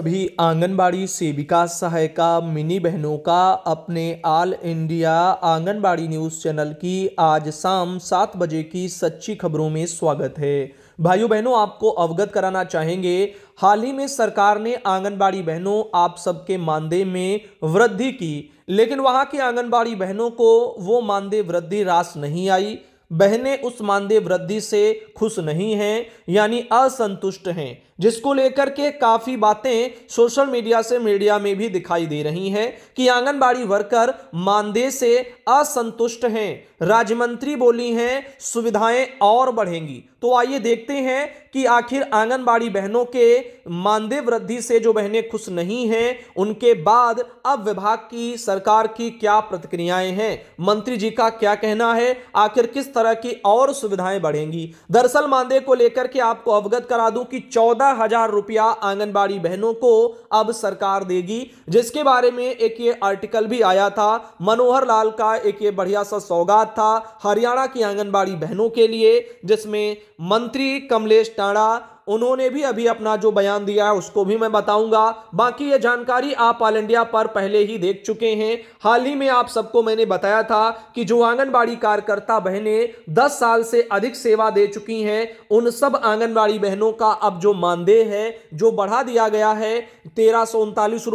सभी आंगनबाड़ी सेविका सहायिका मिनी बहनों का अपने all India anganwadi news channel की आज शाम सात बजे की सच्ची खबरों में स्वागत है भाइयों बहनों आपको अवगत कराना चाहेंगे हाल ही में सरकार ने आंगनबाड़ी बहनों आप सबके मानदेय में वृद्धि की लेकिन वहां की आंगनबाड़ी बहनों को वो मानदेय वृद्धि रास नहीं आई बहनें उस मानदेय वृद्धि से खुश नहीं हैं यानी असंतुष्ट हैं जिसको लेकर के काफ़ी बातें सोशल मीडिया से मीडिया में भी दिखाई दे रही हैं कि आंगनबाड़ी वर्कर मानदेय से असंतुष्ट हैं राज्य मंत्री बोली हैं सुविधाएं और बढ़ेंगी तो आइए देखते हैं कि आखिर आंगनबाड़ी बहनों के मानदेय वृद्धि से जो बहनें खुश नहीं हैं उनके बाद अब विभाग की सरकार की क्या प्रतिक्रियाएं हैं मंत्री जी का क्या कहना है आखिर किस तरह की और सुविधाएं बढ़ेंगी दरअसल मानदेय को लेकर के आपको अवगत करा दूं कि चौदह पंद्रह हजार रुपया आंगनबाड़ी बहनों को अब सरकार देगी जिसके बारे में एक ये आर्टिकल भी आया था मनोहर लाल का एक ये बढ़िया सा सौगात था हरियाणा की आंगनबाड़ी बहनों के लिए जिसमें मंत्री कमलेश टाणा उन्होंने भी अभी अपना जो बयान दिया है उसको भी मैं बताऊंगा बाकी ये जानकारी आप ऑल इंडिया पर पहले ही देख चुके हैं हाल ही में आप सबको मैंने बताया था कि जो आंगनबाड़ी कार्यकर्ता बहनें 10 साल से अधिक सेवा दे चुकी हैं उन सब आंगनबाड़ी बहनों का अब जो मानदेय है जो बढ़ा दिया गया है तेरह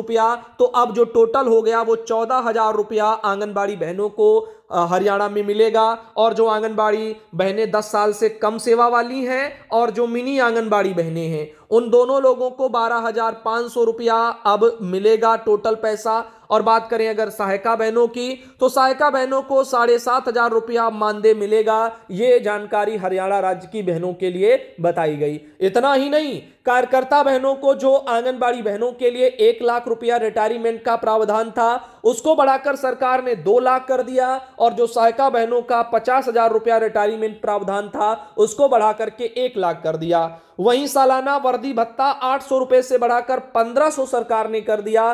रुपया तो अब जो टोटल हो गया वो चौदह हजार रुपया आंगनबाड़ी बहनों को हरियाणा में मिलेगा और जो आंगनबाड़ी बहनें 10 साल से कम सेवा वाली हैं और जो मिनी आंगनबाड़ी बहनें हैं उन दोनों लोगों को बारह हजार पाँच सौ रुपया अब मिलेगा टोटल पैसा और बात करें अगर सहायका बहनों की तो सहायका बहनों को साढ़े सात हजार रुपया मानदेय मिलेगा ये जानकारी हरियाणा राज्य की बहनों के लिए बताई गई इतना ही नहीं कार्यकर्ता बहनों को जो आंगनबाड़ी बहनों के लिए एक लाख रुपया रिटायरमेंट का प्रावधान था उसको बढ़ाकर सरकार ने दो लाख कर दिया और जो सहायिका बहनों का पचास हजार रुपया रिटायरमेंट प्रावधान था उसको बढ़ाकर के एक लाख कर दिया वहीं सालाना वर्दी भत्ता आठ सौ रुपए से बढ़ाकर पंद्रह सौ सरकार ने कर दिया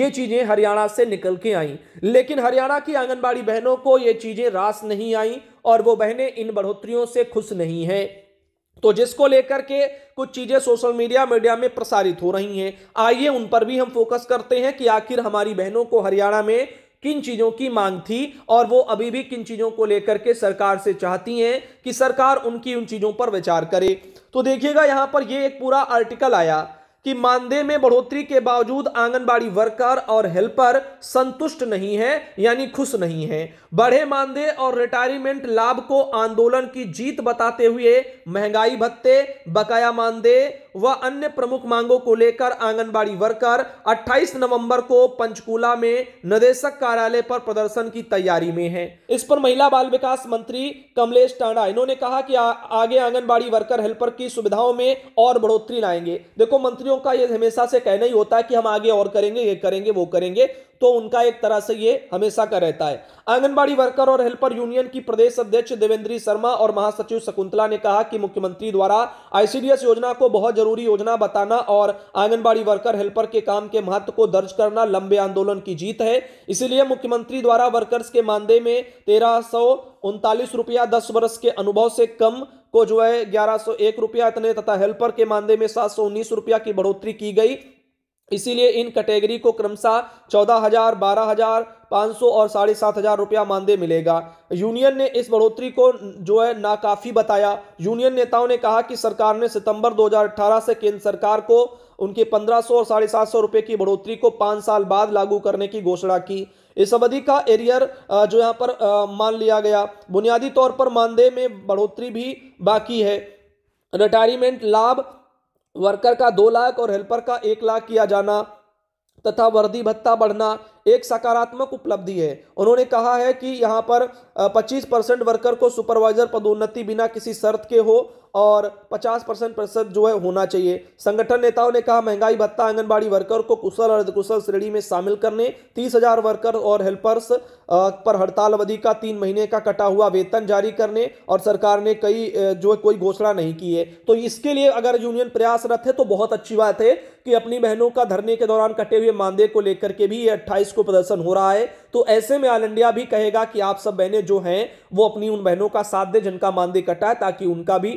ये चीजें हरियाणा से निकल के आई लेकिन हरियाणा की आंगनबाड़ी बहनों को ये चीजें रास नहीं आई और वो बहनें इन बढ़ोतरियों से खुश नहीं है तो जिसको लेकर के कुछ चीज़ें सोशल मीडिया मीडिया में प्रसारित हो रही हैं आइए उन पर भी हम फोकस करते हैं कि आखिर हमारी बहनों को हरियाणा में किन चीज़ों की मांग थी और वो अभी भी किन चीज़ों को लेकर के सरकार से चाहती हैं कि सरकार उनकी उन चीज़ों पर विचार करे तो देखिएगा यहां पर ये एक पूरा आर्टिकल आया कि मानदेय में बढ़ोतरी के बावजूद आंगनबाड़ी वर्कर और हेल्पर संतुष्ट नहीं है यानी खुश नहीं है बढ़े मानदेय और रिटायरमेंट लाभ को आंदोलन की जीत बताते हुए महंगाई भत्ते बकाया मानदेय व अन्य प्रमुख मांगों को लेकर आंगनबाड़ी वर्कर 28 नवंबर को पंचकूला में निदेशक कार्यालय पर प्रदर्शन की तैयारी में है इस पर महिला बाल विकास मंत्री कमलेश टांडा इन्होंने कहा कि आ, आगे आंगनबाड़ी वर्कर हेल्पर की सुविधाओं में और बढ़ोतरी लाएंगे देखो मंत्रियों का यह हमेशा से कहना ही होता है कि हम आगे और करेंगे ये करेंगे वो करेंगे तो उनका एक तरह से ये हमेशा का रहता है आंगनबाड़ी वर्कर और हेल्पर यूनियन की प्रदेश अध्यक्ष देवेंद्री शर्मा और महासचिव शकुंतला ने कहा कि मुख्यमंत्री द्वारा आईसीडीएस योजना को बहुत जरूरी योजना बताना और आंगनबाड़ी वर्कर हेल्पर के काम के महत्व को दर्ज करना लंबे आंदोलन की जीत है इसीलिए मुख्यमंत्री द्वारा वर्कर्स के मानदेय में तेरह सौ उनतालीस रुपया दस वर्ष के अनुभव से कम को जो है ग्यारह सौ एक रुपया इतने तथा हेल्पर के मानदेय में सात सौ उन्नीस रुपया की बढ़ोतरी की गई इसीलिए इन कैटेगरी को क्रमशः चौदह हजार बारह हजार पाँच सौ और साढ़े सात हजार रुपया मानदेय मिलेगा यूनियन ने इस बढ़ोतरी को जो है नाकाफ़ी बताया यूनियन नेताओं ने कहा कि सरकार ने सितंबर 2018 से केंद्र सरकार को उनके 1500 और साढ़े सात सौ रुपये की बढ़ोतरी को पाँच साल बाद लागू करने की घोषणा की इस अवधि का एरियर जो यहाँ पर मान लिया गया बुनियादी तौर पर मानदेय में बढ़ोतरी भी बाकी है रिटायरमेंट लाभ वर्कर का दो लाख और हेल्पर का एक लाख किया जाना तथा वर्दी भत्ता बढ़ना एक सकारात्मक उपलब्धि है उन्होंने कहा है कि यहाँ पर 25 परसेंट वर्कर को सुपरवाइजर पदोन्नति बिना किसी शर्त के हो और 50 परसेंट प्रतिशत जो है होना चाहिए संगठन नेताओं ने कहा महंगाई भत्ता आंगनबाड़ी वर्कर को कुशल और अर्धकुशल श्रेणी में शामिल करने तीस हजार वर्कर और हेल्पर्स पर हड़ताल अवधि का तीन महीने का कटा हुआ वेतन जारी करने और सरकार ने कई जो है कोई घोषणा नहीं की है तो इसके लिए अगर यूनियन प्रयासरत है तो बहुत अच्छी बात है कि अपनी बहनों का धरने के दौरान कटे हुए मानदेय को लेकर के भी ये अट्ठाईस को प्रदर्शन हो रहा है तो ऐसे में ऑल इंडिया भी कहेगा कि आप सब बहनें जो हैं वो अपनी उन बहनों का साथ दे जिनका मानदेय कटा है ताकि उनका भी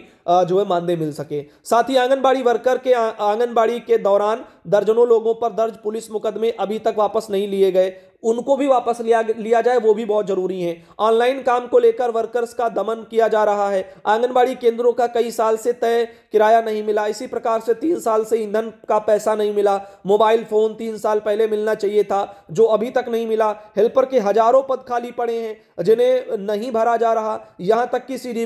जो है मानदेय मिल सके साथ ही आंगनबाड़ी वर्कर के आंगनबाड़ी के दौरान दर्जनों लोगों पर दर्ज पुलिस मुकदमे अभी तक वापस नहीं लिए गए उनको भी वापस लिया लिया जाए वो भी बहुत जरूरी है ऑनलाइन काम को लेकर वर्कर्स का दमन किया जा रहा है आंगनबाड़ी केंद्रों का कई साल से तय किराया नहीं मिला इसी प्रकार से तीन साल से ईंधन का पैसा नहीं मिला मोबाइल फ़ोन तीन साल पहले मिलना चाहिए था जो अभी तक नहीं मिला हेल्पर के हजारों पद खाली पड़े हैं जिन्हें नहीं भरा जा रहा यहां तक कि सी डी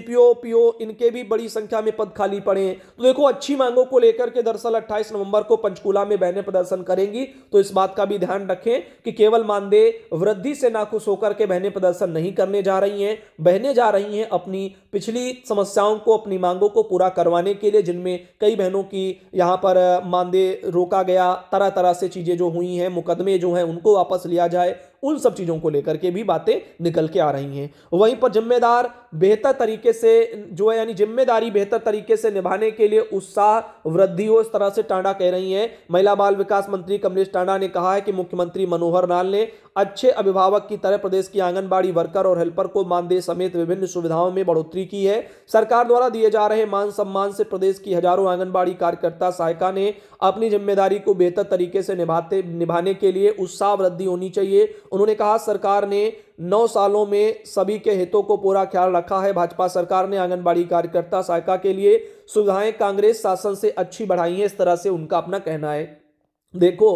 इनके भी बड़ी संख्या में पद खाली पड़े हैं तो देखो अच्छी मांगों को लेकर के दरअसल 28 नवंबर को पंचकुला में बहने प्रदर्शन करेंगी तो इस बात का भी ध्यान रखें कि केवल मानदेय वृद्धि से नाखुश होकर के बहने प्रदर्शन नहीं करने जा रही हैं बहने जा रही हैं अपनी पिछली समस्याओं को अपनी मांगों को पूरा करवाने के लिए जिनमें कई बहनों की यहाँ पर मानदेय रोका गया तरह तरह से चीज़ें जो हुई हैं मुकदमे जो हैं उनको वापस लिया जाए उन सब चीज़ों को लेकर के भी बातें निकल के आ रही हैं वहीं पर जिम्मेदार बेहतर तरीके से जो है यानी जिम्मेदारी बेहतर तरीके से निभाने के लिए उत्साह वृद्धि हो इस तरह से टांडा कह रही हैं महिला बाल विकास मंत्री कमलेश टांडा ने कहा है कि मुख्यमंत्री मनोहर लाल ने अच्छे अभिभावक की तरह प्रदेश की आंगनबाड़ी वर्कर और हेल्पर को मानदेय समेत विभिन्न सुविधाओं में बढ़ोतरी की है सरकार द्वारा दिए जा रहे मान सम्मान से प्रदेश की हजारों आंगनबाड़ी कार्यकर्ता सहायिका ने अपनी जिम्मेदारी को बेहतर तरीके से निभाते निभाने के लिए उत्साह वृद्धि होनी चाहिए उन्होंने कहा सरकार ने नौ सालों में सभी के हितों को पूरा ख्याल रखा है भाजपा सरकार ने आंगनबाड़ी कार्यकर्ता सहायिका के लिए सुविधाएं कांग्रेस शासन से अच्छी बढ़ाई है इस तरह से उनका अपना कहना है देखो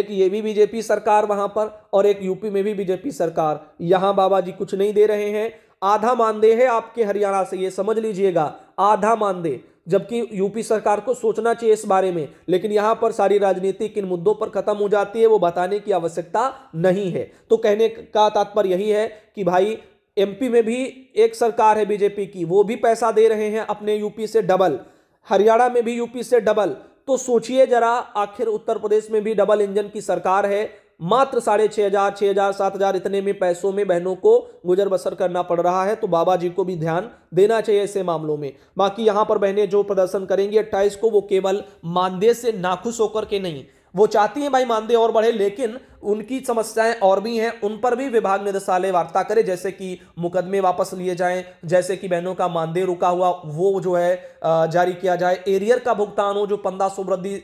एक ये भी बीजेपी सरकार वहां पर और एक यूपी में भी बीजेपी सरकार यहां बाबा जी कुछ नहीं दे रहे हैं आधा मानदेय है आपके हरियाणा से ये समझ लीजिएगा आधा मानदेय जबकि यूपी सरकार को सोचना चाहिए इस बारे में लेकिन यहां पर सारी राजनीति किन मुद्दों पर खत्म हो जाती है वो बताने की आवश्यकता नहीं है तो कहने का तात्पर्य यही है कि भाई एमपी में भी एक सरकार है बीजेपी की वो भी पैसा दे रहे हैं अपने यूपी से डबल हरियाणा में भी यूपी से डबल तो सोचिए जरा आखिर उत्तर प्रदेश में भी डबल इंजन की सरकार है मात्र साढ़े छः हजार छः हजार सात हजार इतने में पैसों में बहनों को गुजर बसर करना पड़ रहा है तो बाबा जी को भी ध्यान देना चाहिए ऐसे मामलों में बाकी यहाँ पर बहनें जो प्रदर्शन करेंगी अट्ठाईस को वो केवल मानदेय से नाखुश होकर के नहीं वो चाहती हैं भाई मानदेय और बढ़े लेकिन उनकी समस्याएं और भी हैं उन पर भी विभाग निदेशालय वार्ता करे जैसे कि मुकदमे वापस लिए जाएं जैसे कि बहनों का मानदेय रुका हुआ वो जो है जारी किया जाए एरियर का भुगतान हो जो पंद्रह सौ वृद्धि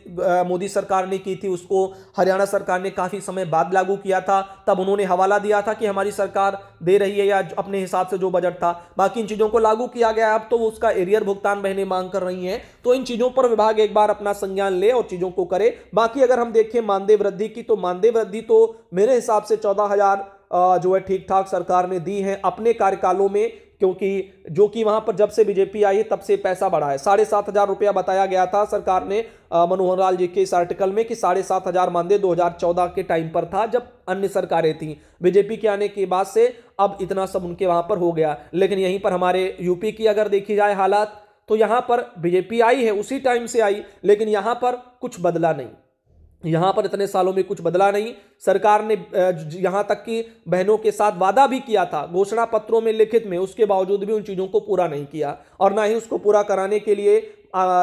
मोदी सरकार ने की थी उसको हरियाणा सरकार ने काफ़ी समय बाद लागू किया था तब उन्होंने हवाला दिया था कि हमारी सरकार दे रही है या अपने हिसाब से जो बजट था बाकी इन चीज़ों को लागू किया गया अब तो उसका एरियर भुगतान बहने मांग कर रही है तो इन चीज़ों पर विभाग एक बार अपना संज्ञान ले और चीज़ों को करे बाकी अगर हम देखें मानदेय वृद्धि की तो मानदेय वृद्धि तो मेरे हिसाब से चौदह हजार जो है ठीक ठाक सरकार ने दी है अपने कार्यकालों में क्योंकि जो कि वहां पर जब से बीजेपी आई है तब से पैसा बढ़ा है साढ़े सात हजार रुपया बताया गया था सरकार ने मनोहर लाल जी के इस आर्टिकल में कि साढ़े सात हजार मानदेय दो हजार चौदह के टाइम पर था जब अन्य सरकारें थी बीजेपी के आने के बाद से अब इतना सब उनके वहां पर हो गया लेकिन यहीं पर हमारे यूपी की अगर देखी जाए हालात तो यहां पर बीजेपी आई है उसी टाइम से आई लेकिन यहां पर कुछ बदला नहीं यहाँ पर इतने सालों में कुछ बदला नहीं सरकार ने यहाँ तक कि बहनों के साथ वादा भी किया था घोषणा पत्रों में लिखित में उसके बावजूद भी उन चीज़ों को पूरा नहीं किया और ना ही उसको पूरा कराने के लिए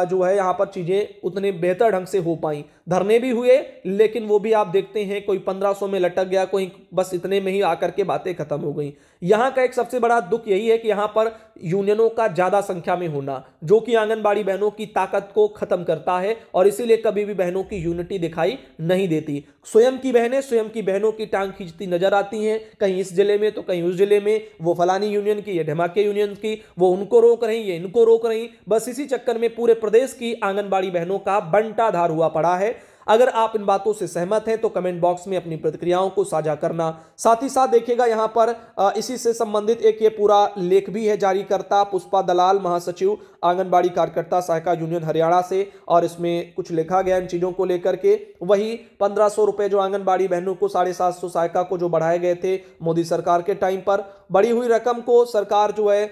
जो है यहाँ पर चीज़ें उतने बेहतर ढंग से हो पाई धरने भी हुए लेकिन वो भी आप देखते हैं कोई 1500 में लटक गया कोई बस इतने में ही आकर के बातें खत्म हो गई यहाँ का एक सबसे बड़ा दुख यही है कि यहाँ पर यूनियनों का ज़्यादा संख्या में होना जो कि आंगनबाड़ी बहनों की ताकत को ख़त्म करता है और इसीलिए कभी भी बहनों की यूनिटी दिखाई नहीं देती स्वयं की बहनें स्वयं की बहनों की टांग खींचती नजर आती हैं कहीं इस जिले में तो कहीं उस जिले में वो फलानी यूनियन की या धमाके यूनियन की वो उनको रोक रही ये इनको रोक रही बस इसी चक्कर में पूरे प्रदेश की आंगनबाड़ी बहनों का बंटाधार हुआ पड़ा है अगर आप इन बातों से सहमत हैं तो कमेंट बॉक्स में अपनी प्रतिक्रियाओं को साझा करना साथ ही साथ देखिएगा यहां पर इसी से संबंधित एक ये पूरा लेख भी है जारी करता पुष्पा दलाल महासचिव आंगनबाड़ी कार्यकर्ता सहायका यूनियन हरियाणा से और इसमें कुछ लिखा गया इन चीज़ों को लेकर के वही पंद्रह सौ रुपये जो आंगनबाड़ी बहनों को साढ़े सात सौ सहायका को जो बढ़ाए गए थे मोदी सरकार के टाइम पर बढ़ी हुई रकम को सरकार जो है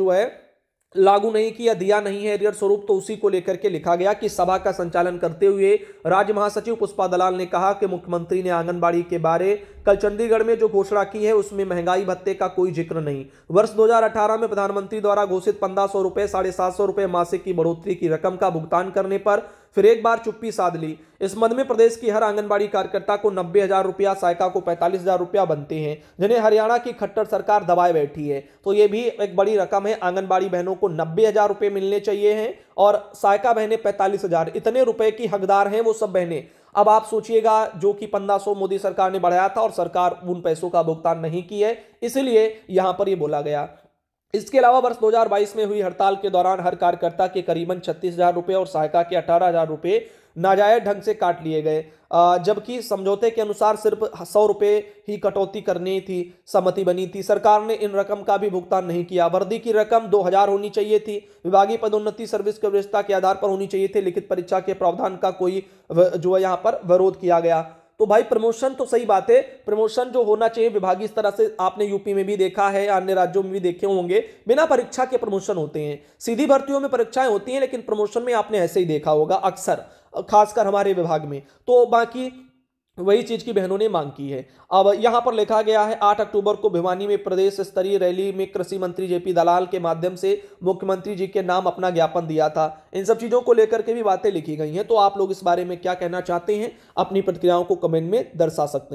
जो है लागू नहीं किया दिया नहीं है एरियर स्वरूप तो उसी को लेकर के लिखा गया कि सभा का संचालन करते हुए राज्य महासचिव पुष्पा दलाल ने कहा कि मुख्यमंत्री ने आंगनबाड़ी के बारे कल चंडीगढ़ में जो घोषणा की है उसमें महंगाई भत्ते का कोई जिक्र नहीं वर्ष 2018 में प्रधानमंत्री द्वारा घोषित पंद्रह सौ रुपए साढ़े सात सौ रुपए मासिक की बढ़ोतरी की रकम का भुगतान करने पर फिर एक बार चुप्पी साध ली इस मद में प्रदेश की हर आंगनबाड़ी कार्यकर्ता को नब्बे हजार रुपया सहायिका को पैंतालीस हजार रुपया बनते हैं जिन्हें हरियाणा की खट्टर सरकार दबाए बैठी है तो ये भी एक बड़ी रकम है आंगनबाड़ी बहनों को नब्बे हजार रुपये मिलने चाहिए हैं और सहायिका बहनें पैंतालीस हजार इतने रुपए की हकदार हैं वो सब बहनें अब आप सोचिएगा जो कि पंद्रह सौ मोदी सरकार ने बढ़ाया था और सरकार उन पैसों का भुगतान नहीं की है इसलिए यहाँ पर ये बोला गया इसके अलावा वर्ष 2022 में हुई हड़ताल के दौरान हर कार्यकर्ता के करीबन छत्तीस हजार रुपये और सहायता के अठारह हजार नाजायज ढंग से काट लिए गए जबकि समझौते के अनुसार सिर्फ सौ रुपये ही कटौती करनी थी सहमति बनी थी सरकार ने इन रकम का भी भुगतान नहीं किया वर्दी की रकम 2000 होनी चाहिए थी विभागीय पदोन्नति सर्विस की व्यवस्था के आधार पर होनी चाहिए थी लिखित परीक्षा के प्रावधान का कोई जो है यहाँ पर विरोध किया गया तो भाई प्रमोशन तो सही बात है प्रमोशन जो होना चाहिए विभागीय इस तरह से आपने यूपी में भी देखा है अन्य राज्यों में भी देखे होंगे बिना परीक्षा के प्रमोशन होते हैं सीधी भर्तियों में परीक्षाएं होती हैं लेकिन प्रमोशन में आपने ऐसे ही देखा होगा अक्सर खासकर हमारे विभाग में तो बाकी वही चीज़ की बहनों ने मांग की है अब यहाँ पर लिखा गया है आठ अक्टूबर को भिवानी में प्रदेश स्तरीय रैली में कृषि मंत्री जेपी दलाल के माध्यम से मुख्यमंत्री जी के नाम अपना ज्ञापन दिया था इन सब चीज़ों को लेकर के भी बातें लिखी गई हैं तो आप लोग इस बारे में क्या कहना चाहते हैं अपनी प्रतिक्रियाओं को कमेंट में दर्शा सकते हैं